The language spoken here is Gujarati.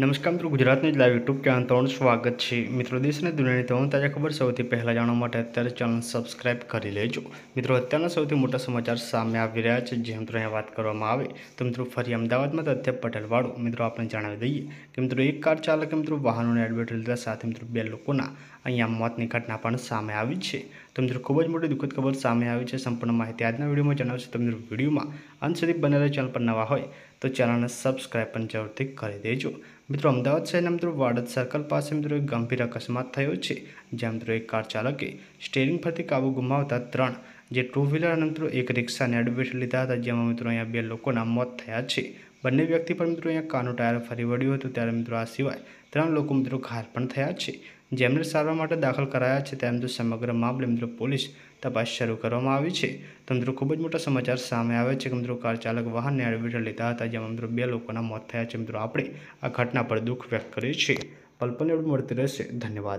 નમસ્કાર મિત્રો ગુજરાતની જ લાઈવ યુટ્યુબ ચેનલ ત્રણ સ્વાગત છે મિત્રો દેશ અને દુનિયાની તમામ તાજા ખબર સૌથી પહેલાં જાણવા માટે અત્યારે ચેનલ સબસ્ક્રાઇબ કરી લેજો મિત્રો અત્યારના સૌથી મોટા સમાચાર સામે આવી રહ્યા છે જે મિત્રો અહીંયા વાત કરવામાં આવે તો મિત્રો ફરી અમદાવાદમાં તથ્ય પટેલવાળો મિત્રો આપણે જણાવી દઈએ કે મિત્રો એક કાર ચાલકે મિત્રો વાહનોને એડવેટ લીધા સાથે મિત્રો બે લોકોના અહીંયા મોતની ઘટના પણ સામે આવી છે તો મિત્રો ખૂબ જ મોટી દુઃખદ ખબર સામે આવી છે સંપૂર્ણ માહિતી આજના વિડીયોમાં જણાવશે તો મિત્રો વિડીયોમાં અંત સુધી બનેલા ચેનલ પર નવા હોય તો ચેનલને સબસ્ક્રાઈબ પણ જરૂરથી કરી દેજો મિત્રો અમદાવાદ શહેરના મિત્રો વાડજ સર્કલ પાસે મિત્રો એક ગંભીર અકસ્માત થયો છે જ્યાં મિત્રો એક કાર ચાલકે સ્ટેરિંગ પરથી કાબુ ગુમાવતા ત્રણ જે ટુ વ્હીલર અને મિત્રો એક રિક્ષાને અડબેટ લીધા હતા જેમાં મિત્રો અહીંયા બે લોકોના મોત થયા છે બંને વ્યક્તિ પર મિત્રો અહીંયા કારનું ટાયર ફરી વળ્યું હતું ત્યારે મિત્રો આ સિવાય ત્રણ લોકો મિત્રો ઘાયલ પણ થયા છે જેમને સારવાર માટે દાખલ કરાયા છે ત્યારે મિત્રો સમગ્ર મામલે મિત્રો પોલીસ તપાસ શરૂ કરવામાં આવી છે તો મિત્રો ખૂબ જ મોટા સમાચાર સામે આવે છે કે મિત્રો કાર ચાલક વાહનને અડબેટ લીધા હતા જેમાં મિત્રો બે લોકોના મોત થયા છે મિત્રો આપણે આ ઘટના પર દુઃખ વ્યક્ત કરીએ છીએ એવું મળતી રહેશે ધન્યવાદ